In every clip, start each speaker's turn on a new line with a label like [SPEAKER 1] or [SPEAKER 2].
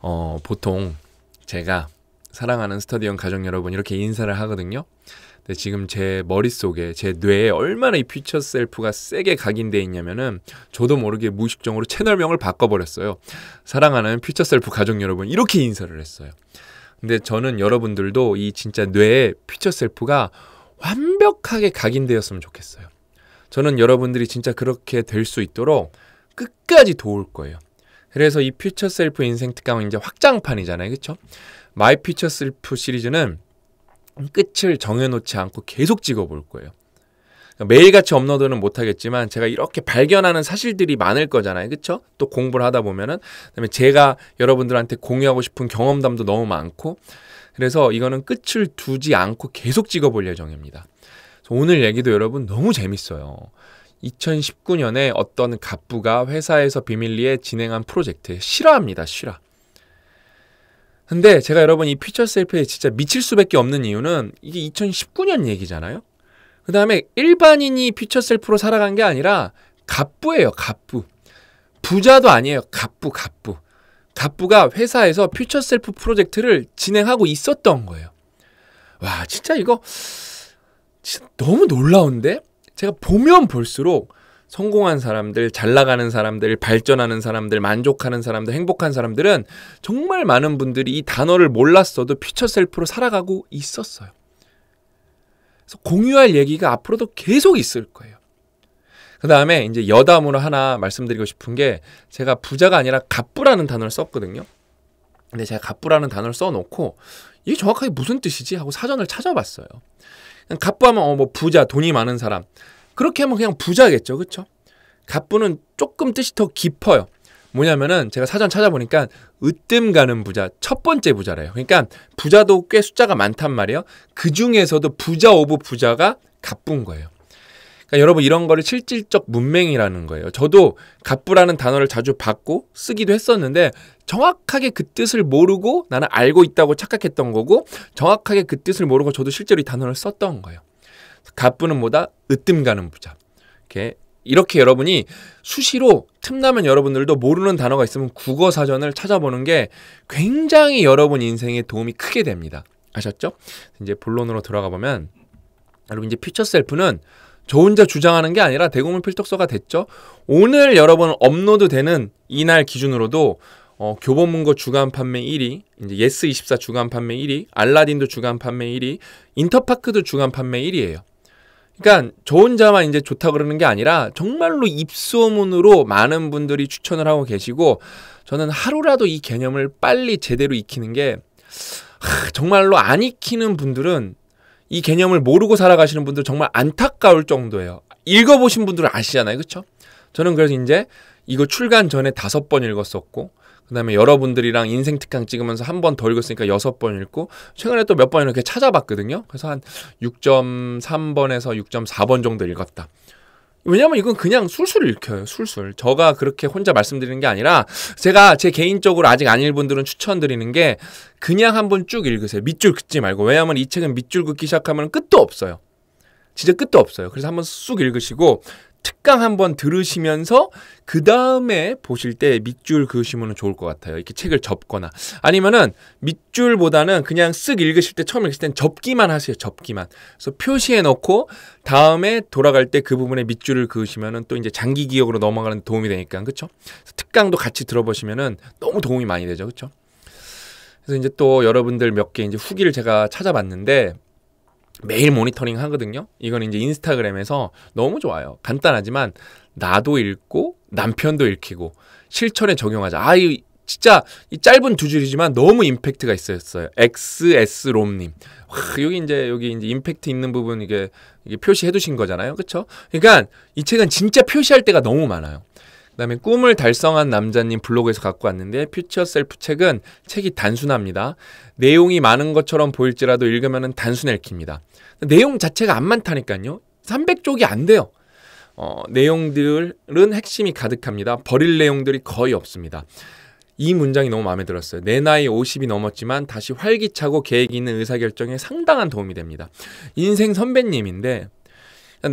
[SPEAKER 1] 어, 보통 제가 사랑하는 스터디형 가족 여러분 이렇게 인사를 하거든요. 근데 지금 제 머릿속에 제 뇌에 얼마나 이 퓨처 셀프가 세게 각인되어 있냐면은 저도 모르게 무의식적으로 채널명을 바꿔버렸어요. 사랑하는 퓨처 셀프 가족 여러분 이렇게 인사를 했어요. 근데 저는 여러분들도 이 진짜 뇌에 퓨처 셀프가 완벽하게 각인되었으면 좋겠어요. 저는 여러분들이 진짜 그렇게 될 수 있도록 끝까지 도울 거예요. 그래서 이 퓨처 셀프 인생 특강은 이제 확장판이잖아요. 그쵸 마이 퓨처 셀프 시리즈는 끝을 정해놓지 않고 계속 찍어볼 거예요. 그러니까 매일같이 업로드는 못하겠지만 제가 이렇게 발견하는 사실들이 많을 거잖아요. 그쵸? 또 공부를 하다 보면은 그다음에 제가 여러분들한테 공유하고 싶은 경험담도 너무 많고 그래서 이거는 끝을 두지 않고 계속 찍어볼 예정입니다. 오늘 얘기도 여러분 너무 재밌어요. 2019년에 어떤 갑부가 회사에서 비밀리에 진행한 프로젝트 실화입니다. 실화. 근데 제가 여러분 이 피처 셀프에 진짜 미칠 수밖에 없는 이유는 이게 2019년 얘기잖아요. 그 다음에 일반인이 피처 셀프로 살아간 게 아니라 갑부예요. 갑부. 부자도 아니에요. 갑부, 갑부. 갑부가 회사에서 퓨처 셀프 프로젝트를 진행하고 있었던 거예요. 와, 진짜 이거 진짜 너무 놀라운데? 제가 보면 볼수록 성공한 사람들, 잘 나가는 사람들, 발전하는 사람들, 만족하는 사람들, 행복한 사람들은 정말 많은 분들이 이 단어를 몰랐어도 피처 셀프로 살아가고 있었어요. 그래서 공유할 얘기가 앞으로도 계속 있을 거예요. 그 다음에 이제 여담으로 하나 말씀드리고 싶은 게 제가 부자가 아니라 갑부라는 단어를 썼거든요. 근데 제가 갑부라는 단어를 써놓고 이게 정확하게 무슨 뜻이지 하고 사전을 찾아봤어요. 갑부하면 어뭐 부자 돈이 많은 사람 그렇게 하면 그냥 부자겠죠 그쵸 갑부는 조금 뜻이 더 깊어요 뭐냐면은 제가 사전 찾아보니까 으뜸 가는 부자 첫 번째 부자래요 그러니까 부자도 꽤 숫자가 많단 말이에요 그 중에서도 부자 오브 부자가 갑부인 거예요 그러니까 여러분 이런 거를 실질적 문맹이라는 거예요. 저도 갑부라는 단어를 자주 받고 쓰기도 했었는데 정확하게 그 뜻을 모르고 나는 알고 있다고 착각했던 거고 정확하게 그 뜻을 모르고 저도 실제로 이 단어를 썼던 거예요. 갑부는 뭐다? 으뜸 가는 부자. 이렇게 이렇게 여러분이 수시로 틈나면 여러분들도 모르는 단어가 있으면 국어 사전을 찾아보는 게 굉장히 여러분 인생에 도움이 크게 됩니다. 아셨죠? 이제 본론으로 들어가 보면 여러분 이제 퓨처 셀프는 저 혼자 주장하는 게 아니라 대공문 필독서가 됐죠. 오늘 여러분 업로드되는 이날 기준으로도 어, 교보문고 주간 판매 1위, 이제 예스24 주간 판매 1위, 알라딘도 주간 판매 1위, 인터파크도 주간 판매 1위예요. 그러니까 저 혼자만 이제 좋다 그러는 게 아니라 정말로 입소문으로 많은 분들이 추천을 하고 계시고 저는 하루라도 이 개념을 빨리 제대로 익히는 게 하, 정말로 안 익히는 분들은 이 개념을 모르고 살아가시는 분들 정말 안타까울 정도예요. 읽어보신 분들은 아시잖아요. 그쵸? 저는 그래서 이제 이거 출간 전에 다섯 번 읽었었고, 그 다음에 여러분들이랑 인생 특강 찍으면서 한 번 더 읽었으니까 여섯 번 읽고, 최근에 또 몇 번 이렇게 찾아봤거든요. 그래서 한 6.3번에서 6.4번 정도 읽었다. 왜냐면 이건 그냥 술술 읽혀요. 술술. 저가 그렇게 혼자 말씀드리는 게 아니라 제가 제 개인적으로 아직 아닐 분들은 추천드리는 게 그냥 한번 쭉 읽으세요. 밑줄 긋지 말고. 왜냐면 이 책은 밑줄 긋기 시작하면 끝도 없어요. 진짜 끝도 없어요. 그래서 한번 쑥 읽으시고 특강 한번 들으시면서 그 다음에 보실 때 밑줄 그으시면 좋을 것 같아요. 이렇게 책을 접거나 아니면은 밑줄보다는 그냥 쓱 읽으실 때 처음 읽으땐 접기만 하세요. 접기만. 그래서 표시해 놓고 다음에 돌아갈 때 그 부분에 밑줄을 그으시면은 또 이제 장기 기억으로 넘어가는 도움이 되니까 그렇죠. 특강도 같이 들어보시면은 너무 도움이 많이 되죠. 그렇죠. 그래서 이제 또 여러분들 몇 개 이제 후기를 제가 찾아봤는데 매일 모니터링 하거든요. 이건 이제 인스타그램에서 너무 좋아요. 간단하지만 나도 읽고 남편도 읽히고 실천에 적용하자. 아, 이 진짜 이 짧은 두 줄이지만 너무 임팩트가 있었어요. XS롬님. 와, 여기 이제 여기 이제 임팩트 있는 부분 이게, 이게 표시해 두신 거잖아요. 그렇죠? 그러니까 이 책은 진짜 표시할 때가 너무 많아요. 그다음에 꿈을 달성한 남자님 블로그에서 갖고 왔는데 퓨처 셀프 책은 책이 단순합니다. 내용이 많은 것처럼 보일지라도 읽으면 단순 읽힙니다. 내용 자체가 안 많다니까요. 300쪽이 안 돼요. 어, 내용들은 핵심이 가득합니다. 버릴 내용들이 거의 없습니다. 이 문장이 너무 마음에 들었어요. 내 나이 50이 넘었지만 다시 활기차고 계획 있는 의사결정에 상당한 도움이 됩니다. 인생 선배님인데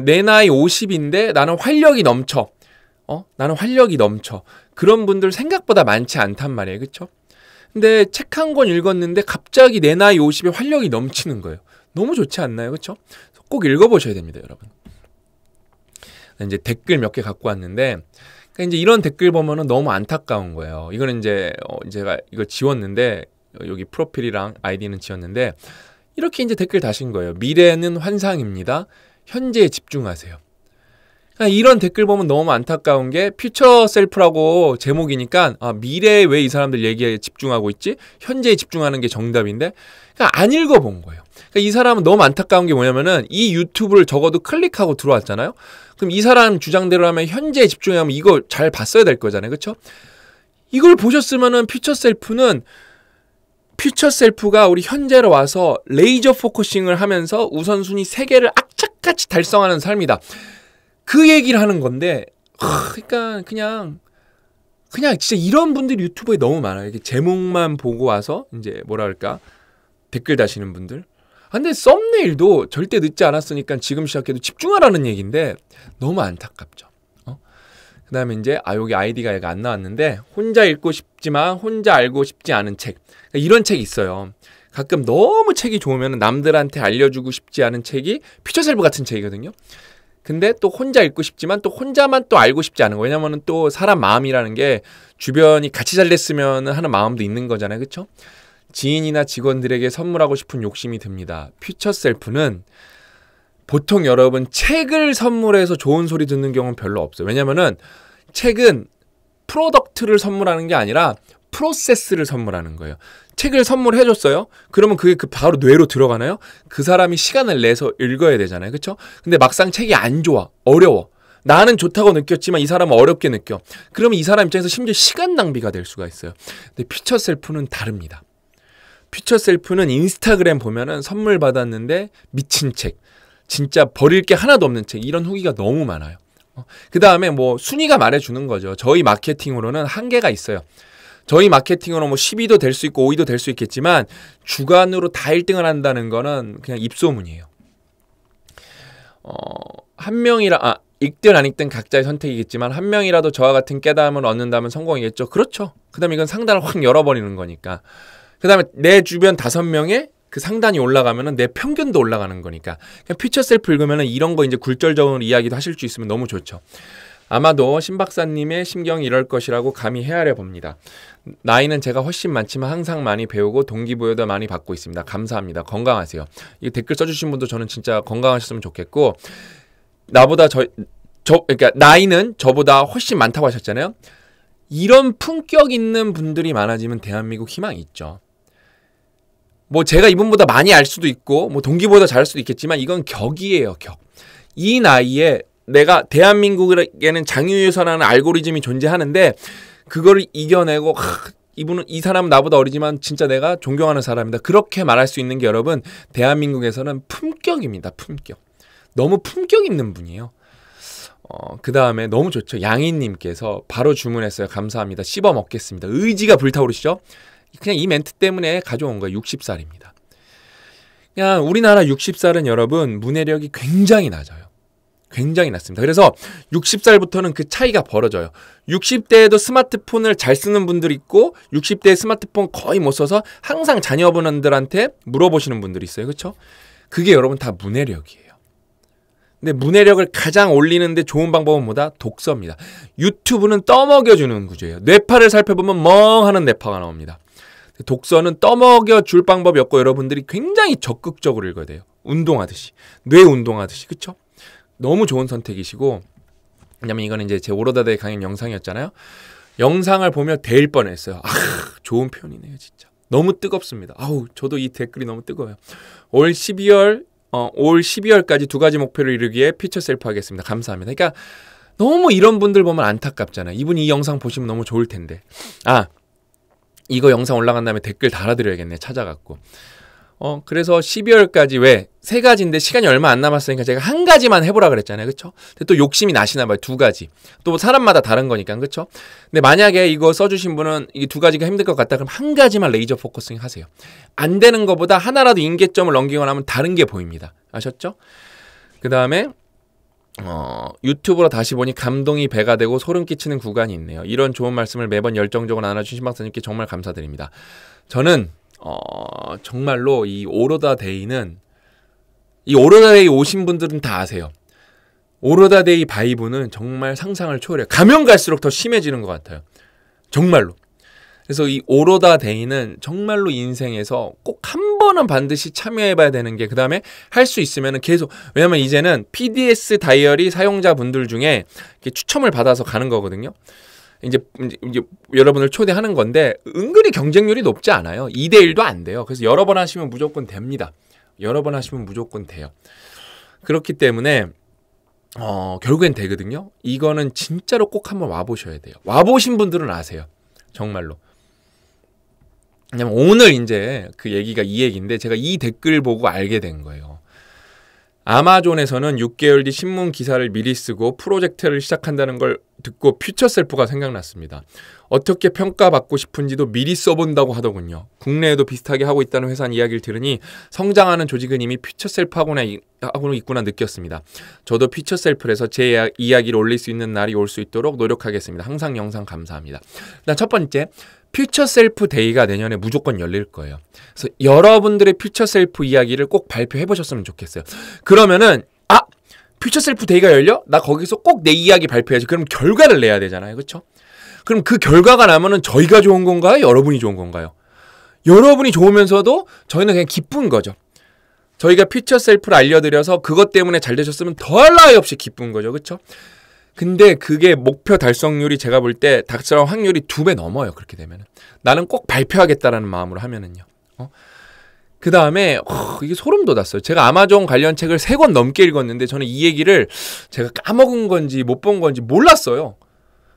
[SPEAKER 1] 내 나이 50인데 나는 활력이 넘쳐. 어? 나는 활력이 넘쳐. 그런 분들 생각보다 많지 않단 말이에요. 그쵸? 근데 책 한 권 읽었는데 갑자기 내 나이 50에 활력이 넘치는 거예요. 너무 좋지 않나요? 그쵸? 꼭 읽어보셔야 됩니다, 여러분. 이제 댓글 몇 개 갖고 왔는데, 그러니까 이제 이런 댓글 보면은 너무 안타까운 거예요. 이거는 이제, 어, 제가 이걸 지웠는데, 여기 프로필이랑 아이디는 지웠는데, 이렇게 이제 댓글 다신 거예요. 미래는 환상입니다. 현재에 집중하세요. 그러니까 이런 댓글 보면 너무 안타까운 게 퓨처 셀프라고 제목이니까 아, 미래에 왜 이 사람들 얘기에 집중하고 있지? 현재에 집중하는 게 정답인데 그러니까 안 읽어본 거예요. 그러니까 이 사람은 너무 안타까운 게 뭐냐면은 이 유튜브를 적어도 클릭하고 들어왔잖아요. 그럼 이 사람 주장대로라면 현재에 집중하면 이거 잘 봤어야 될 거잖아요, 그렇죠? 이걸 보셨으면은 퓨처 셀프는 퓨처 셀프가 우리 현재로 와서 레이저 포커싱을 하면서 우선순위 세개를 악착같이 달성하는 삶이다. 그 얘기를 하는 건데 하, 그러니까 그냥 그냥 진짜 이런 분들이 유튜브에 너무 많아요. 이게 제목만 보고 와서 이제 뭐랄까 댓글 다시는 분들. 아, 근데 썸네일도 절대 늦지 않았으니까 지금 시작해도 집중하라는 얘기인데 너무 안타깝죠. 어? 그다음에 이제 아 여기 아이디가 얘가 안 나왔는데 혼자 읽고 싶지만 혼자 알고 싶지 않은 책 그러니까 이런 책이 있어요. 가끔 너무 책이 좋으면 남들한테 알려주고 싶지 않은 책이 피처셀브 같은 책이거든요. 근데 또 혼자 읽고 싶지만 또 혼자만 또 알고 싶지 않은 거. 예요 왜냐면은 또 사람 마음이라는 게 주변이 같이 잘 됐으면 하는 마음도 있는 거잖아요. 그쵸 지인이나 직원들에게 선물하고 싶은 욕심이 듭니다. 퓨처 셀프는 보통 여러분 책을 선물해서 좋은 소리 듣는 경우는 별로 없어요. 왜냐면은 책은 프로덕트를 선물하는 게 아니라 프로세스를 선물하는 거예요. 책을 선물해 줬어요. 그러면 그게 그 바로 뇌로 들어가나요? 그 사람이 시간을 내서 읽어야 되잖아요. 그렇죠? 근데 막상 책이 안 좋아. 어려워. 나는 좋다고 느꼈지만 이 사람은 어렵게 느껴. 그러면 이 사람 입장에서 심지어 시간 낭비가 될 수가 있어요. 근데 피처 셀프는 다릅니다. 피처 셀프는 인스타그램 보면은 선물 받았는데 미친 책. 진짜 버릴 게 하나도 없는 책. 이런 후기가 너무 많아요. 어? 그 다음에 뭐 순위가 말해주는 거죠. 저희 마케팅으로는 한계가 있어요. 저희 마케팅으로 뭐 10위도 될 수 있고 5위도 될 수 있겠지만 주간으로 다 1등을 한다는 거는 그냥 입소문이에요. 어, 한 명이라 아, 읽든 안 읽든 각자의 선택이겠지만 한 명이라도 저와 같은 깨달음을 얻는다면 성공이겠죠. 그렇죠. 그다음 이건 상단을 확 열어버리는 거니까. 그다음에 내 주변 다섯 명의 그 상단이 올라가면은 내 평균도 올라가는 거니까. 그냥 피처셀프 읽으면은 이런 거 이제 굴절적으로 이야기도 하실 수 있으면 너무 좋죠. 아마도 신 박사님의 심경이 이럴 것이라고 감히 헤아려 봅니다. 나이는 제가 훨씬 많지만 항상 많이 배우고 동기부여도 많이 받고 있습니다. 감사합니다. 건강하세요. 이 댓글 써주신 분도 저는 진짜 건강하셨으면 좋겠고 나보다 저, 저 그러니까 나이는 저보다 훨씬 많다고 하셨잖아요. 이런 품격 있는 분들이 많아지면 대한민국 희망이 있죠. 뭐 제가 이분보다 많이 알 수도 있고 뭐 동기보다 잘할 수도 있겠지만 이건 격이에요 격. 이 나이에 내가 대한민국에는 장유유서라는 알고리즘이 존재하는데 그거를 이겨내고 하, 이분은 이 사람은 나보다 어리지만 진짜 내가 존경하는 사람이다. 그렇게 말할 수 있는 게 여러분 대한민국에서는 품격입니다. 품격. 너무 품격 있는 분이에요. 어, 그 다음에 너무 좋죠. 양인님께서 바로 주문했어요. 감사합니다. 씹어 먹겠습니다. 의지가 불타오르시죠? 그냥 이 멘트 때문에 가져온 거예요. 60살입니다. 그냥 우리나라 60살은 여러분 문해력이 굉장히 낮아요. 굉장히 낮습니다. 그래서 60살부터는 그 차이가 벌어져요. 60대에도 스마트폰을 잘 쓰는 분들 있고 60대에 스마트폰 거의 못 써서 항상 자녀분들한테 물어보시는 분들이 있어요. 그렇죠? 그게 여러분 다 문해력이에요. 근데 문해력을 가장 올리는데 좋은 방법은 뭐다? 독서입니다. 유튜브는 떠먹여주는 구조예요. 뇌파를 살펴보면 멍하는 뇌파가 나옵니다. 독서는 떠먹여 줄 방법이 없고 여러분들이 굉장히 적극적으로 읽어야 돼요. 운동하듯이. 뇌 운동하듯이. 그쵸? 그렇죠? 너무 좋은 선택이시고 왜냐면 이거는 이제 제 오로다대 강연 영상이었잖아요. 영상을 보며 데일 뻔했어요. 아, 좋은 표현이네요, 진짜. 너무 뜨겁습니다. 아우, 저도 이 댓글이 너무 뜨거워요. 올 12월 어, 올 12월까지 두 가지 목표를 이루기에 피처 셀프 하겠습니다. 감사합니다. 그러니까 너무 이런 분들 보면 안타깝잖아요. 이분 이이 영상 보시면 너무 좋을 텐데. 아, 이거 영상 올라간 다음에 댓글 달아드려야겠네. 찾아갖고. 어, 그래서 12월까지 왜 세 가지인데 시간이 얼마 안 남았으니까 제가 한 가지만 해보라 그랬잖아요. 그쵸? 근데 또 욕심이 나시나 봐요. 두 가지. 또 사람마다 다른 거니까. 그쵸? 근데 만약에 이거 써주신 분은 이게두 가지가 힘들 것 같다. 그럼 한 가지만 레이저 포커싱 하세요. 안 되는 것보다 하나라도 인계점을 넘기거나 하면 다른 게 보입니다. 아셨죠? 그 다음에 어, 유튜브로 다시 보니 감동이 배가 되고 소름 끼치는 구간이 있네요. 이런 좋은 말씀을 매번 열정적으로 나눠주신 박사님께 정말 감사드립니다. 저는 어, 정말로 이 오로다 데이는 이 오로다 데이 오신 분들은 다 아세요. 오로다 데이 바이브는 정말 상상을 초월해요. 가면 갈수록 더 심해지는 것 같아요. 정말로. 그래서 이 오로다 데이는 정말로 인생에서 꼭 한 번은 반드시 참여해봐야 되는 게그 다음에 할 수 있으면 계속 왜냐면 이제는 PDS 다이어리 사용자분들 중에 추첨을 받아서 가는 거거든요. 이제, 이제 여러분을 초대하는 건데 은근히 경쟁률이 높지 않아요. 2대 1도 안 돼요. 그래서 여러 번 하시면 무조건 됩니다. 여러 번 하시면 무조건 돼요. 그렇기 때문에 어, 결국엔 되거든요. 이거는 진짜로 꼭 한번 와 보셔야 돼요. 와 보신 분들은 아세요. 정말로. 왜냐면 오늘 이제 그 얘기가 이 얘기인데 제가 이 댓글 보고 알게 된 거예요. 아마존에서는 6개월 뒤 신문 기사를 미리 쓰고 프로젝트를 시작한다는 걸 듣고 퓨처 셀프가 생각났습니다. 어떻게 평가받고 싶은지도 미리 써본다고 하더군요. 국내에도 비슷하게 하고 있다는 회사 는 이야기를 들으니 성장하는 조직은 이미 퓨처 셀프하고는 있구나 느꼈습니다. 저도 퓨처 셀프에서 제 이야기를 올릴 수 있는 날이 올 수 있도록 노력하겠습니다. 항상 영상 감사합니다. 일단 첫 번째, 퓨처 셀프 데이가 내년에 무조건 열릴 거예요. 그래서 여러분들의 퓨처 셀프 이야기를 꼭 발표해 보셨으면 좋겠어요. 그러면은 퓨처 셀프 데이가 열려? 나 거기서 꼭 내 이야기 발표해야지. 그럼 결과를 내야 되잖아요. 그쵸 그럼 그 결과가 나면은 저희가 좋은 건가요? 여러분이 좋은 건가요? 여러분이 좋으면서도 저희는 그냥 기쁜 거죠. 저희가 퓨처 셀프를 알려드려서 그것 때문에 잘 되셨으면 더할 나위 없이 기쁜 거죠. 그쵸 근데 그게 목표 달성률이 제가 볼때 달성 확률이 두 배 넘어요. 그렇게 되면은. 나는 꼭 발표하겠다라는 마음으로 하면은요. 어? 그 다음에 어, 이게 소름 돋았어요. 제가 아마존 관련 책을 세 권 넘게 읽었는데 저는 이 얘기를 제가 까먹은 건지 못 본 건지 몰랐어요.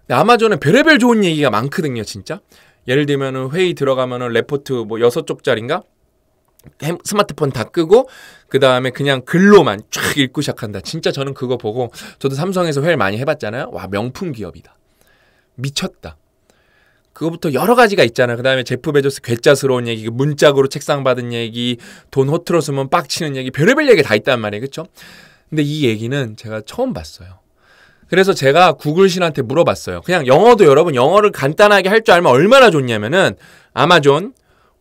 [SPEAKER 1] 아마존은 별의별 좋은 얘기가 많거든요, 진짜. 예를 들면 회의 들어가면 레포트 뭐 여섯 쪽짜리인가? 스마트폰 다 끄고 그 다음에 그냥 글로만 쫙 읽고 시작한다. 진짜 저는 그거 보고 저도 삼성에서 회를 의 많이 해봤잖아요. 와 명품 기업이다. 미쳤다. 그거부터 여러 가지가 있잖아그 다음에 제프 베조스 괴짜스러운 얘기, 그 문짝으로 책상 받은 얘기, 돈 호트로 쓰면 빡치는 얘기, 별의별 얘기 다 있단 말이에요. 그쵸? 근데 이 얘기는 제가 처음 봤어요. 그래서 제가 구글신한테 물어봤어요. 그냥 영어도 여러분 영어를 간단하게 할 줄 알면 얼마나 좋냐면은 아마존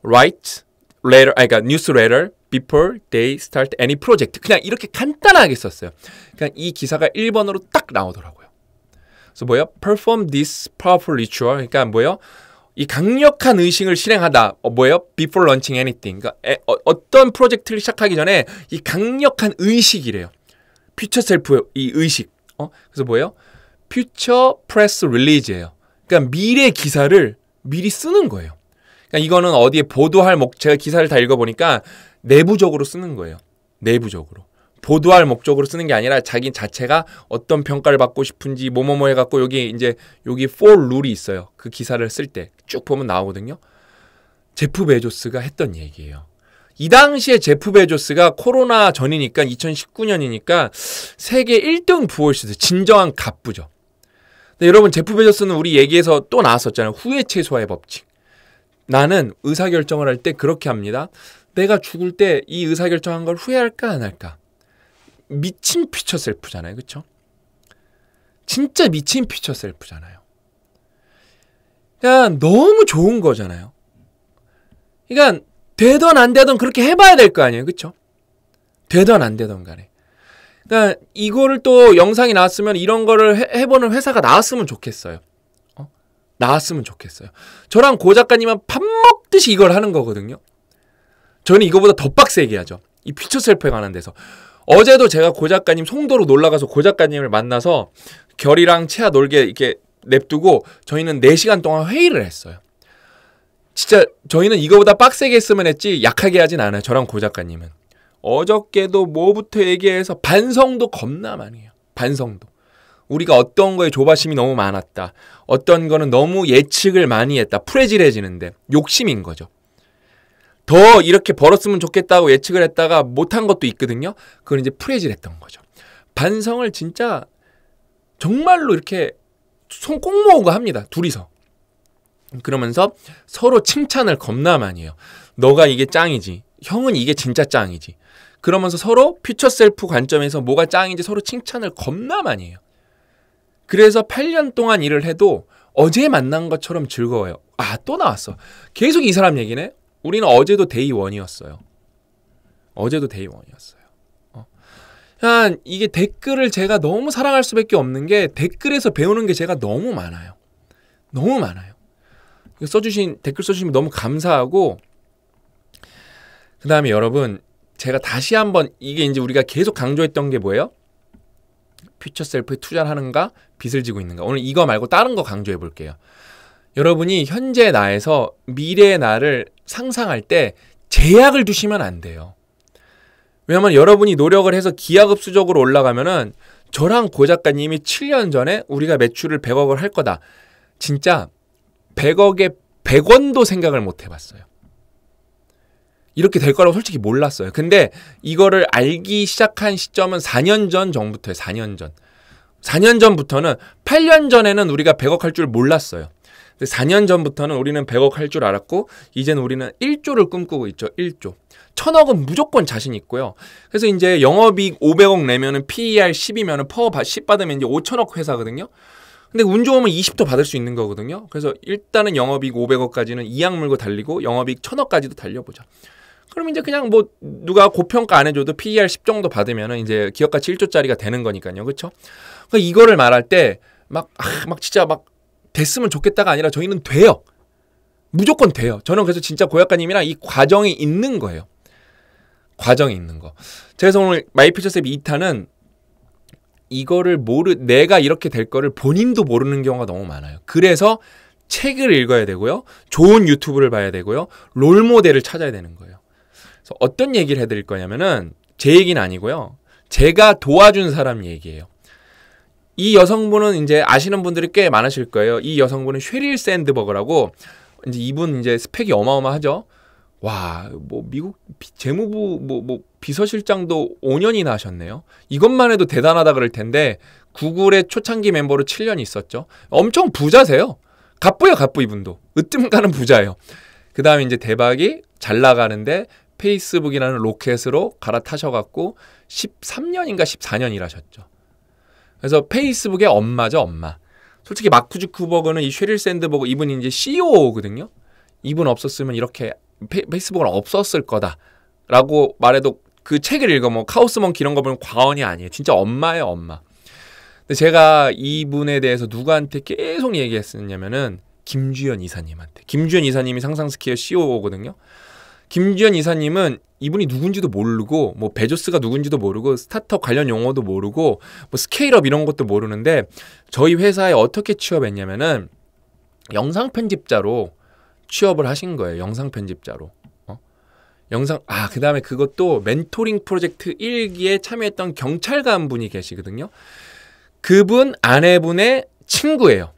[SPEAKER 1] write letter 아 그러니까 뉴스 레터 before they start any project 그냥 이렇게 간단하게 썼어요. 그냥 이 기사가 1번으로 딱 나오더라고요. 그래서 뭐예요? perform this powerful ritual. 그러니까 뭐예요? 이 강력한 의식을 실행하다. 어, 뭐예요? before launching anything. 그러니까 에, 어, 떤 프로젝트를 시작하기 전에 이 강력한 의식이래요. 퓨처 셀프의 이 의식. 어? 그래서 뭐예요? 퓨처 프레스 릴리즈예요. 그러니까 미래 기사를 미리 쓰는 거예요. 그러니까 이거는 어디에 보도할 목 제가 기사를 다 읽어보니까 내부적으로 쓰는 거예요. 내부적으로. 보도할 목적으로 쓰는 게 아니라 자기 자체가 어떤 평가를 받고 싶은지 뭐뭐뭐 해갖고 여기 이제 여기 for 룰이 있어요. 그 기사를 쓸 때 쭉 보면 나오거든요. 제프 베조스가 했던 얘기예요. 이 당시에 제프 베조스가 코로나 전이니까 2019년이니까 세계 1등 부호시드 진정한 갑부죠. 근데 여러분 제프 베조스는 우리 얘기에서 또 나왔었잖아요. 후회 최소화의 법칙. 나는 의사결정을 할 때 그렇게 합니다. 내가 죽을 때 이 의사결정한 걸 후회할까 안 할까? 미친 피처 셀프잖아요. 그쵸? 진짜 미친 피처 셀프잖아요. 그러니까 너무 좋은 거잖아요. 그러니까 되든 안 되든 그렇게 해봐야 될 거 아니에요. 그쵸? 되든 안 되든 간에. 그러니까 이거를 또 영상이 나왔으면 이런 거를 해, 해보는 회사가 나왔으면 좋겠어요. 어? 나왔으면 좋겠어요. 저랑 고 작가님은 밥 먹듯이 이걸 하는 거거든요. 저는 이거보다 더 빡세게 하죠. 이 피처 셀프에 관한 데서. 어제도 제가 고 작가님 송도로 놀러가서 고 작가님을 만나서 결이랑 채아 놀게 이렇게 냅두고 저희는 4시간 동안 회의를 했어요. 진짜 저희는 이거보다 빡세게 했으면 했지 약하게 하진 않아요. 저랑 고 작가님은. 어저께도 뭐부터 얘기해서 반성도 겁나 많이 해요. 반성도. 우리가 어떤 거에 조바심이 너무 많았다. 어떤 거는 너무 예측을 많이 했다. 프레질해지는데 욕심인 거죠. 더 이렇게 벌었으면 좋겠다고 예측을 했다가 못한 것도 있거든요. 그걸 이제 프레이즈를 했던 거죠. 반성을 진짜 정말로 이렇게 손 꼭 모으고 합니다. 둘이서. 그러면서 서로 칭찬을 겁나 많이 해요. 너가 이게 짱이지. 형은 이게 진짜 짱이지. 그러면서 서로 퓨처 셀프 관점에서 뭐가 짱인지 서로 칭찬을 겁나 많이 해요. 그래서 8년 동안 일을 해도 어제 만난 것처럼 즐거워요. 아, 또 나왔어. 계속 이 사람 얘기네? 우리는 어제도 데이 원이었어요. 어제도 데이 원이었어요. 어. 한 이게 댓글을 제가 너무 사랑할 수밖에 없는 게 댓글에서 배우는 게 제가 너무 많아요. 너무 많아요. 써주신 댓글 써주시면 너무 감사하고 그 다음에 여러분 제가 다시 한번 이게 이제 우리가 계속 강조했던 게 뭐예요? 퓨처 셀프에 투자를 하는가 빚을 지고 있는가 오늘 이거 말고 다른 거 강조해 볼게요. 여러분이 현재 나에서 미래의 나를 상상할 때 제약을 두시면 안 돼요. 왜냐면 여러분이 노력을 해서 기하급수적으로 올라가면은 저랑 고 작가님이 7년 전에 우리가 매출을 100억을 할 거다. 진짜 100억에 100원도 생각을 못 해봤어요. 이렇게 될 거라고 솔직히 몰랐어요. 근데 이거를 알기 시작한 시점은 4년 전 정부터예요. 4년 전. 4년 전부터는 8년 전에는 우리가 100억 할 줄 몰랐어요. 4년 전부터는 우리는 100억 할 줄 알았고 이젠 우리는 1조를 꿈꾸고 있죠. 1조. 1000억은 무조건 자신 있고요. 그래서 이제 영업이익 500억 내면은 PER 10이면은 퍼 10 받으면 이제 5000억 회사거든요. 근데 운 좋으면 20도 받을 수 있는 거거든요. 그래서 일단은 영업이익 500억까지는 이악 물고 달리고 영업이익 1000억까지도 달려보자. 그럼 이제 그냥 뭐 누가 고평가 안 해줘도 PER 10 정도 받으면은 이제 기업 가치 1조짜리가 되는 거니까요. 그렇죠? 그러니까 이거를 말할 때 막막 아, 막 진짜 막 됐으면 좋겠다가 아니라 저희는 돼요. 무조건 돼요. 저는 그래서 진짜 고약가님이랑 이 과정이 있는 거예요. 과정이 있는 거. 그래서 오늘 마이피처셉 2탄은 이거를 모르 내가 이렇게 될 거를 본인도 모르는 경우가 너무 많아요. 그래서 책을 읽어야 되고요. 좋은 유튜브를 봐야 되고요. 롤 모델을 찾아야 되는 거예요. 그래서 어떤 얘기를 해드릴 거냐면은 제 얘기는 아니고요. 제가 도와준 사람 얘기예요. 이 여성분은 이제 아시는 분들이 꽤 많으실 거예요. 이 여성분은 쉐릴 샌드버그라고 이제 이분 이제 스펙이 어마어마하죠. 와, 뭐 미국 재무부 뭐, 뭐 비서실장도 5년이나 하셨네요. 이것만 해도 대단하다 그럴 텐데 구글의 초창기 멤버로 7년 있었죠. 엄청 부자세요. 갑부야 갑부 이분도. 으뜸가는 부자예요. 그다음에 이제 대박이 잘 나가는데 페이스북이라는 로켓으로 갈아타셔 갖고 13년인가 14년 일하셨죠. 그래서 페이스북의 엄마죠, 엄마. 솔직히 마크 주크버그는 이 쉐릴 샌드버그 이분이 이제 CEO거든요. 이분 없었으면 이렇게 페, 이스북은 없었을 거다라고 말해도 그 책을 읽어뭐 카오스먼키 이런 거 보면 과언이 아니에요. 진짜 엄마예요, 엄마. 근데 제가 이분에 대해서 누구한테 계속 얘기했었냐면은 김주현 이사님한테. 김주현 이사님이 상상스키의 CEO거든요. 김주현 이사님은 이분이 누군지도 모르고 뭐 베조스가 누군지도 모르고 스타트업 관련 용어도 모르고 뭐 스케일업 이런 것도 모르는데 저희 회사에 어떻게 취업했냐면은 영상 편집자로 취업을 하신 거예요. 영상 편집자로. 어? 영상 아, 그다음에 그것도 멘토링 프로젝트 1기에 참여했던 경찰관 분이 계시거든요. 그분 아내분의 친구예요.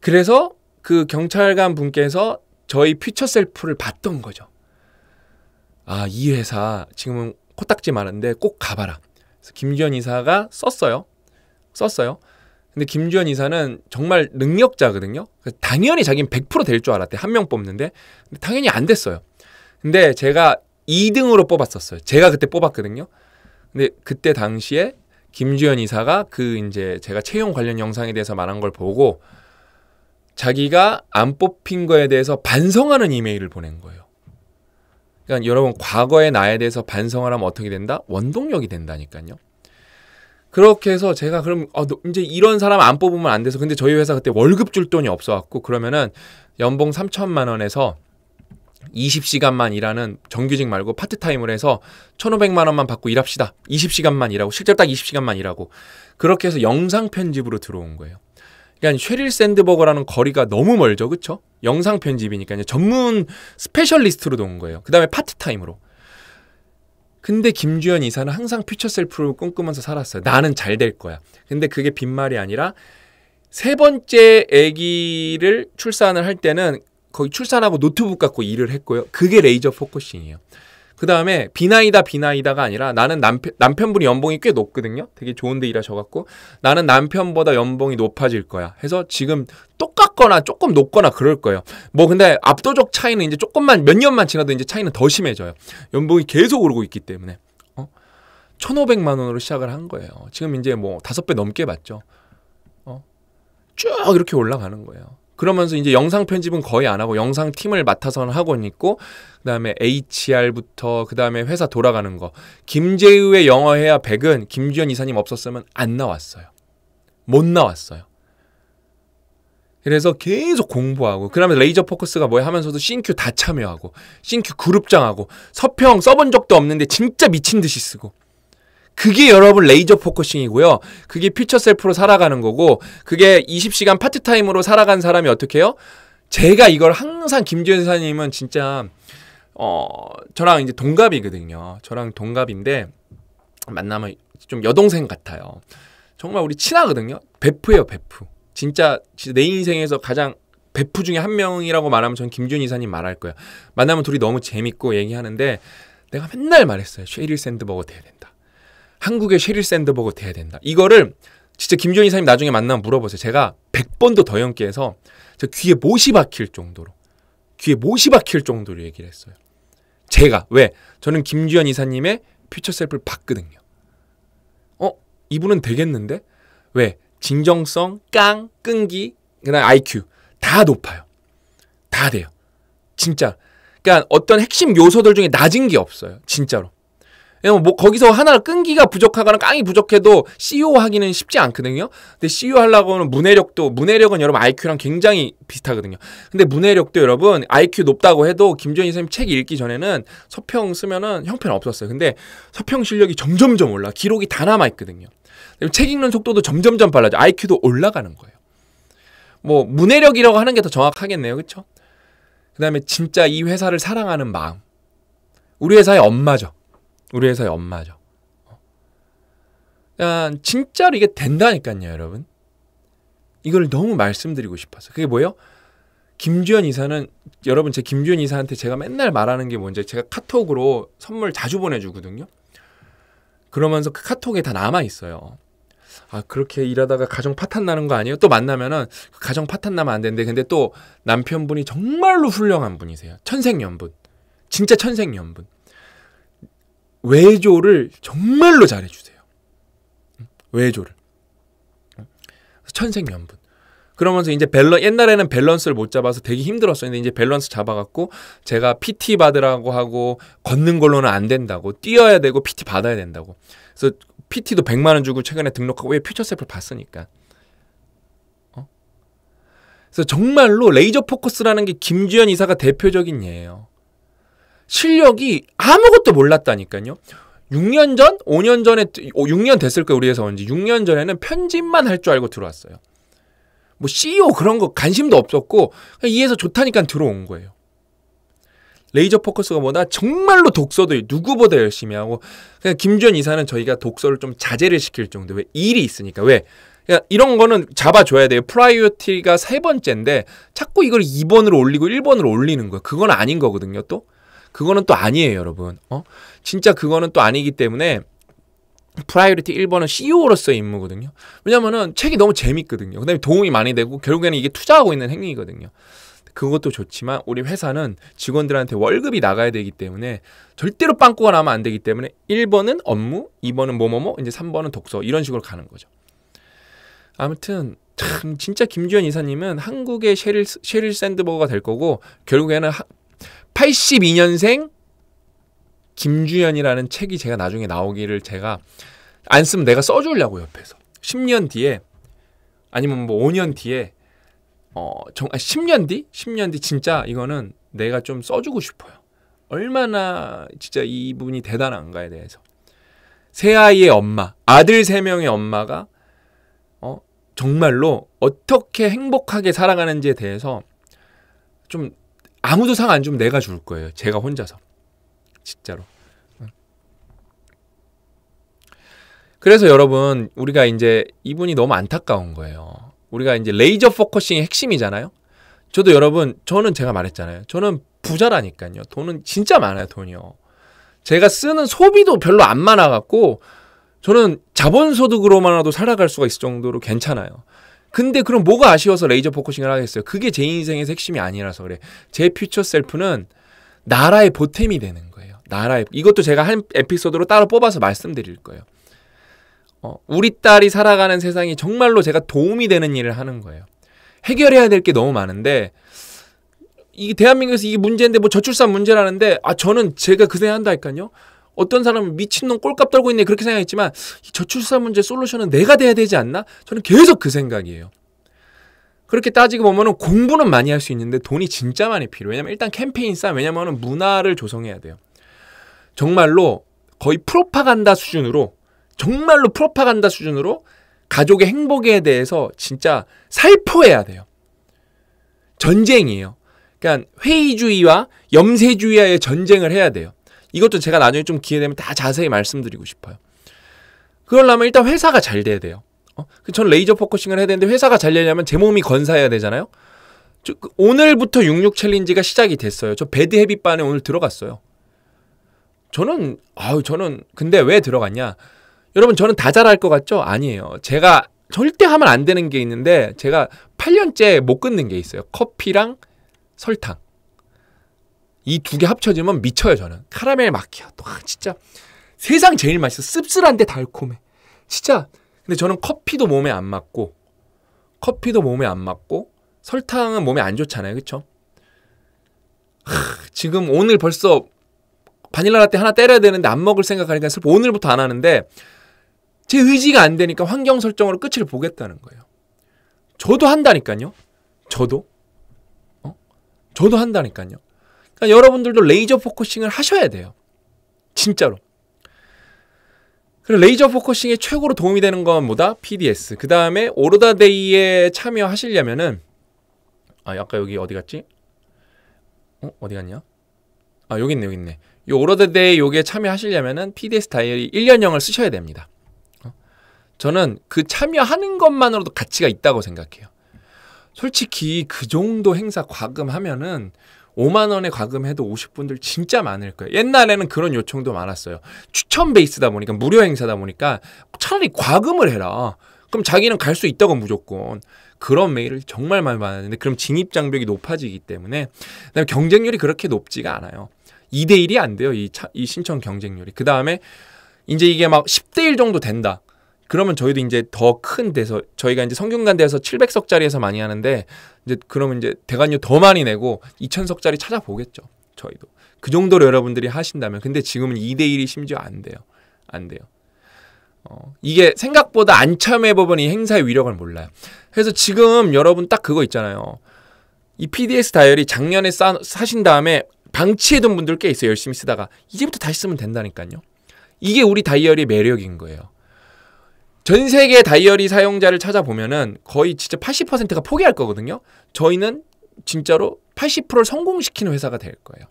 [SPEAKER 1] 그래서 그 경찰관 분께서 저희 퓨처셀프를 봤던 거죠. 아, 이 회사 지금은 코딱지 많은데 꼭 가봐라. 그래서 김주현 이사가 썼어요. 썼어요. 근데 김주현 이사는 정말 능력자거든요. 당연히 자기는 100%될 줄 알았대. 한 명 뽑는데. 근데 당연히 안 됐어요. 근데 제가 2등으로 뽑았었어요. 제가 그때 뽑았거든요. 근데 그때 당시에 김주현 이사가 그 이제 제가 채용 관련 영상에 대해서 말한 걸 보고 자기가 안 뽑힌 거에 대해서 반성하는 이메일을 보낸 거예요. 그러니까 여러분 과거의 나에 대해서 반성하라면 어떻게 된다? 원동력이 된다니까요. 그렇게 해서 제가 그럼 어, 이제 이런 사람 안 뽑으면 안 돼서 근데 저희 회사 그때 월급 줄 돈이 없어갖고 그러면은 연봉 3천만 원에서 20시간만 일하는 정규직 말고 파트타임을 해서 1,500만 원만 받고 일합시다. 20시간만 일하고 실제로 딱 20시간만 일하고 그렇게 해서 영상 편집으로 들어온 거예요. 그러니까 쉐릴 샌드버거라는 거리가 너무 멀죠, 그쵸 영상 편집이니까 이제 전문 스페셜리스트로 놓온 거예요. 그다음에 파트타임으로. 근데 김주현 이사는 항상 퓨처셀프를 꿈꾸면서 살았어요. 나는 잘 될 거야. 근데 그게 빈말이 아니라 세 번째 아기를 출산을 할 때는 거기 출산하고 노트북 갖고 일을 했고요. 그게 레이저 포커싱이에요. 그 다음에 비나이다 비나이다가 아니라 나는 남편, 남편분이 연봉이 꽤 높거든요. 되게 좋은데 일하셔갖고 나는 남편보다 연봉이 높아질 거야. 해서 지금 똑같거나 조금 높거나 그럴 거예요. 뭐 근데 압도적 차이는 이제 조금만 몇 년만 지나도 이제 차이는 더 심해져요. 연봉이 계속 오르고 있기 때문에 어? 1,500만 원으로 시작을 한 거예요. 지금 이제 뭐 다섯 배 넘게 받죠. 어? 쭉 이렇게 올라가는 거예요. 그러면서 이제 영상 편집은 거의 안 하고 영상 팀을 맡아서 는 학원 있고 그다음에 HR부터 그다음에 회사 돌아가는 거. 김재우의 영어 해야 100은 김주현 이사님 없었으면 안 나왔어요. 못 나왔어요. 그래서 계속 공부하고 그다음에 레이저 포커스가 뭐야 하면서도 신큐 다 참여하고 신큐 그룹장하고 서평 써본 적도 없는데 진짜 미친 듯이 쓰고 그게 여러분 레이저 포커싱이고요. 그게 퓨처 셀프로 살아가는 거고 그게 20시간 파트타임으로 살아간 사람이 어떻게 해요? 제가 이걸 항상 김지현 사님은 진짜 어 저랑 이제 동갑이거든요. 저랑 동갑인데 만나면 좀 여동생 같아요. 정말 우리 친하거든요. 베프예요, 베프. 진짜, 진짜 내 인생에서 가장 베프 중에 한 명이라고 말하면 전 김준 이사님 말할 거예요 만나면 둘이 너무 재밌고 얘기하는데 내가 맨날 말했어요. 쉐릴 샌드버거 대회. 된 한국의 쉐릴 샌드버그 돼야 된다. 이거를 진짜 김준희 사님 나중에 만나면 물어보세요. 제가 100번도 더 연기해서 저 귀에 못이 박힐 정도로 귀에 못이 박힐 정도로 얘기를 했어요. 제가 왜 저는 김주현 이사님의 퓨처 셀프를 봤거든요. 어 이분은 되겠는데 왜 진정성, 깡, 끈기, 그다음 IQ 다 높아요. 다 돼요. 진짜. 그러니까 어떤 핵심 요소들 중에 낮은 게 없어요. 진짜로. 뭐 거기서 하나 끈기가 부족하거나 깡이 부족해도 CEO 하기는 쉽지 않거든요. 근데 CEO 하려고 는 문해력도 문해력은 여러분 IQ랑 굉장히 비슷하거든요. 근데 문해력도 여러분 IQ 높다고 해도 김준희 선생님 책 읽기 전에는 서평 쓰면은 형편 없었어요. 근데 서평 실력이 점점점 올라 기록이 다 남아 있거든요. 책 읽는 속도도 점점점 빨라져 IQ도 올라가는 거예요. 뭐 문해력이라고 하는 게 더 정확하겠네요. 그렇죠? 그다음에 진짜 이 회사를 사랑하는 마음. 우리 회사의 엄마죠. 우리 회사의 엄마죠. 어. 진짜로 이게 된다니까요, 여러분. 이걸 너무 말씀드리고 싶어서. 그게 뭐예요? 김주현 이사는 여러분 제 김주현 이사한테 제가 맨날 말하는 게 뭔지 제가 카톡으로 선물 자주 보내주거든요. 그러면서 그 카톡에 다 남아 있어요. 아 그렇게 일하다가 가정 파탄 나는 거 아니에요? 또 만나면은 그 가정 파탄 나면 안 되는데 근데 또 남편분이 정말로 훌륭한 분이세요. 천생연분, 진짜 천생연분. 외조를 정말로 잘해주세요. 외조를. 천생연분. 그러면서 이제 밸런 옛날에는 밸런스를 못 잡아서 되게 힘들었어요. 근데 이제 밸런스 잡아갖고 제가 PT 받으라고 하고 걷는 걸로는 안 된다고 뛰어야 되고 PT 받아야 된다고. 그래서 PT도 100만 원 주고 최근에 등록하고 왜 퓨처셀프를 봤으니까. 어? 그래서 정말로 레이저 포커스라는 게 김주현 이사가 대표적인 예예요. 실력이 아무것도 몰랐다니까요. 6년 전, 5년 전에 6년 어, 됐을 거예요. 우리 에서 온지 6년 전에는 편집만 할 줄 알고 들어왔어요. 뭐 CEO 그런 거 관심도 없었고 이해서 좋다니까 들어온 거예요. 레이저 포커스가 뭐다 정말로 독서도 누구보다 열심히 하고 그냥 김주현 이사는 저희가 독서를 좀 자제를 시킬 정도 왜 일이 있으니까 왜 이런 거는 잡아줘야 돼요 프라이어티가 세 번째인데 자꾸 이걸 2번으로 올리고 1번으로 올리는 거야 그건 아닌 거거든요 또 그거는 또 아니에요, 여러분. 어? 진짜 그거는 또 아니기 때문에 프라이어리티 1번은 CEO로서의 임무거든요. 왜냐면은 책이 너무 재밌거든요. 그다음에 도움이 많이 되고 결국에는 이게 투자하고 있는 행위거든요. 그것도 좋지만 우리 회사는 직원들한테 월급이 나가야 되기 때문에 절대로 빵꾸가 나면 안 되기 때문에 1번은 업무, 2번은 뭐뭐뭐, 이제 3번은 독서 이런 식으로 가는 거죠. 아무튼 참 진짜 김주현 이사님은 한국의 셰릴, 셰릴 샌드버거가 될 거고 결국에는 하, 82년생 김주현이라는 책이 제가 나중에 나오기를 제가 안 쓰면 내가 써주려고 옆에서 10년 뒤에 아니면 뭐 5년 뒤에 어, 정, 아, 10년 뒤? 10년 뒤 진짜 이거는 내가 좀 써주고 싶어요. 얼마나 진짜 이분이 대단한가에 대해서. 세 아이의 엄마, 아들 세 명의 엄마가 어, 정말로 어떻게 행복하게 살아가는지에 대해서 좀 아무도 상 안 주면 내가 줄 거예요. 제가 혼자서. 진짜로. 그래서 여러분, 우리가 이제 이분이 너무 안타까운 거예요. 우리가 이제 레이저 포커싱의 핵심이잖아요. 저도 여러분, 저는 제가 말했잖아요. 저는 부자라니까요. 돈은 진짜 많아요, 돈이요. 제가 쓰는 소비도 별로 안 많아갖고, 저는 자본소득으로만해도 살아갈 수가 있을 정도로 괜찮아요. 근데 그럼 뭐가 아쉬워서 레이저 포커싱을 하겠어요? 그게 제 인생의 핵심이 아니라서 그래. 제 퓨처 셀프는 나라의 보탬이 되는 거예요. 나라의 이것도 제가 한 에피소드로 따로 뽑아서 말씀드릴 거예요. 어, 우리 딸이 살아가는 세상이 정말로 제가 도움이 되는 일을 하는 거예요. 해결해야 될 게 너무 많은데 이게 대한민국에서 이게 문제인데 뭐 저출산 문제라는데 아 저는 제가 그 생각한다니까요. 어떤 사람은 미친놈 꼴값 떨고 있네 그렇게 생각했지만 저출산 문제 솔루션은 내가 돼야 되지 않나? 저는 계속 그 생각이에요. 그렇게 따지고 보면은 공부는 많이 할 수 있는데 돈이 진짜 많이 필요해요. 왜냐면 일단 캠페인싸 왜냐면은 문화를 조성해야 돼요. 정말로 거의 프로파간다 수준으로 정말로 프로파간다 수준으로 가족의 행복에 대해서 진짜 살포해야 돼요. 전쟁이에요. 그러니까 회의주의와 염세주의와의 전쟁을 해야 돼요. 이것도 제가 나중에 좀 기회 되면 다 자세히 말씀드리고 싶어요. 그러려면 일단 회사가 잘 돼야 돼요. 어? 그 전 레이저 포커싱을 해야 되는데 회사가 잘 되려면 제 몸이 건사해야 되잖아요. 저, 그 오늘부터 66 챌린지가 시작이 됐어요. 저 배드 헤비반에 오늘 들어갔어요. 저는 아유 저는 근데 왜 들어갔냐? 여러분 저는 다 잘할 것 같죠? 아니에요. 제가 절대 하면 안 되는 게 있는데 제가 8년째 못 끊는 게 있어요. 커피랑 설탕. 이두개 합쳐지면 미쳐요 저는 카라멜 마키아또 아, 진짜 세상 제일 맛있어 씁쓸한데 달콤해 진짜 근데 저는 커피도 몸에 안 맞고 커피도 몸에 안 맞고 설탕은 몸에 안 좋잖아요 그쵸 하, 지금 오늘 벌써 바닐라 라떼 하나 때려야 되는데 안 먹을 생각하니까 슬퍼 오늘부터 안 하는데 제 의지가 안 되니까 환경 설정으로 끝을 보겠다는 거예요 저도 한다니까요 저도 어? 저도 한다니까요 그러니까 여러분들도 레이저 포커싱을 하셔야 돼요. 진짜로. 그리고 레이저 포커싱에 최고로 도움이 되는 건 뭐다? PDS. 그 다음에 오로다데이에 참여하시려면은 아 아까 여기 어디 갔지? 어? 어디 갔냐? 아 여기 있네 여기 있네. 이 오로다데이 요게 참여하시려면은 PDS 다이어리 1년형을 쓰셔야 됩니다. 어? 저는 그 참여하는 것만으로도 가치가 있다고 생각해요. 솔직히 그 정도 행사 과금하면은 5만 원에 과금해도 오실 분들 진짜 많을 거예요. 옛날에는 그런 요청도 많았어요. 추천 베이스다 보니까 무료 행사다 보니까 차라리 과금을 해라. 그럼 자기는 갈 수 있다고 무조건 그런 메일을 정말 많이 받았는데 그럼 진입 장벽이 높아지기 때문에 그다음에 경쟁률이 그렇게 높지가 않아요. 2대 1이 안 돼요. 이, 차, 이 신청 경쟁률이. 그다음에 이제 이게 막 10대 1 정도 된다. 그러면 저희도 이제 더 큰 데서 저희가 이제 성균관대에서 700석짜리에서 많이 하는데 이제 그러면 이제 대관료 더 많이 내고 2000석짜리 찾아보겠죠. 저희도. 그 정도로 여러분들이 하신다면 근데 지금은 2대 1이 심지어 안 돼요. 안 돼요. 어, 이게 생각보다 안참해 법원이 행사의 위력을 몰라요. 그래서 지금 여러분 딱 그거 있잖아요. 이 PDS 다이어리 작년에 싸, 사신 다음에 방치해둔 분들 꽤 있어요. 열심히 쓰다가 이제부터 다시 쓰면 된다니까요. 이게 우리 다이어리의 매력인 거예요. 전 세계 다이어리 사용자를 찾아보면은 거의 진짜 80%가 포기할 거거든요. 저희는 진짜로 80%를 성공시키는 회사가 될 거예요.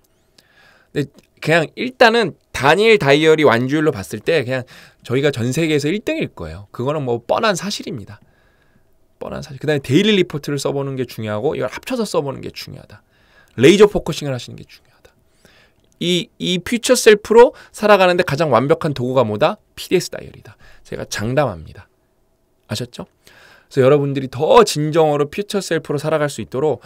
[SPEAKER 1] 근데 그냥 일단은 단일 다이어리 완주율로 봤을 때 그냥 저희가 전 세계에서 1등일 거예요. 그거는 뭐 뻔한 사실입니다. 뻔한 사실. 그다음에 데일리 리포트를 써보는 게 중요하고 이걸 합쳐서 써보는 게 중요하다. 레이저 포커싱을 하시는 게 중요하다. 이 이 퓨처 셀프로 살아가는데 가장 완벽한 도구가 뭐다? PDS 다이어리다. 제가 장담합니다. 아셨죠? 그래서 여러분들이 더 진정으로 퓨처 셀프로 살아갈 수 있도록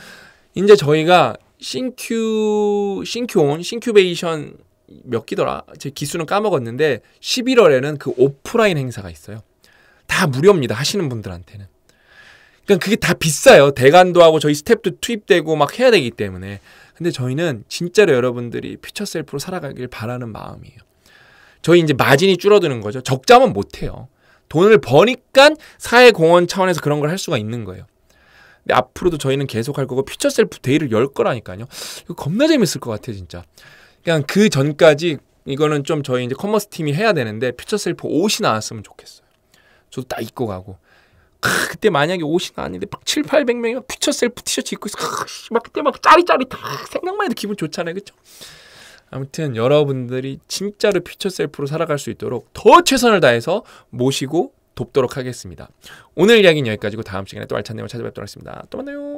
[SPEAKER 1] 이제 저희가 신큐 신큐온 신큐베이션 몇 기더라? 제 기수는 까먹었는데 11월에는 그 오프라인 행사가 있어요. 다 무료입니다. 하시는 분들한테는. 그러니까 그게 다 비싸요. 대관도 하고 저희 스텝도 투입되고 막 해야 되기 때문에. 근데 저희는 진짜로 여러분들이 퓨처 셀프로 살아가길 바라는 마음이에요. 저희 이제 마진이 줄어드는 거죠. 적자만 못해요. 돈을 버니까 사회공헌 차원에서 그런 걸 할 수가 있는 거예요. 근데 앞으로도 저희는 계속 할 거고 퓨처 셀프 데이를 열 거라니까요. 이거 겁나 재밌을 것 같아요, 진짜. 그냥 그 전까지 이거는 좀 저희 이제 커머스 팀이 해야 되는데 퓨처 셀프 옷이 나왔으면 좋겠어요. 저도 딱 입고 가고. 크, 그때 만약에 옷이 나왔는데 막 7, 800명이 퓨처 셀프 티셔츠 입고 있어. 크, 막 그때 막 짜릿짜릿 딱 생각만 해도 기분 좋잖아요. 그렇죠? 아무튼 여러분들이 진짜로 퓨처 셀프로 살아갈 수 있도록 더 최선을 다해서 모시고 돕도록 하겠습니다. 오늘 이야기는 여기까지고 다음 시간에 또 알찬 내용 찾아뵙도록 하겠습니다. 또 만나요.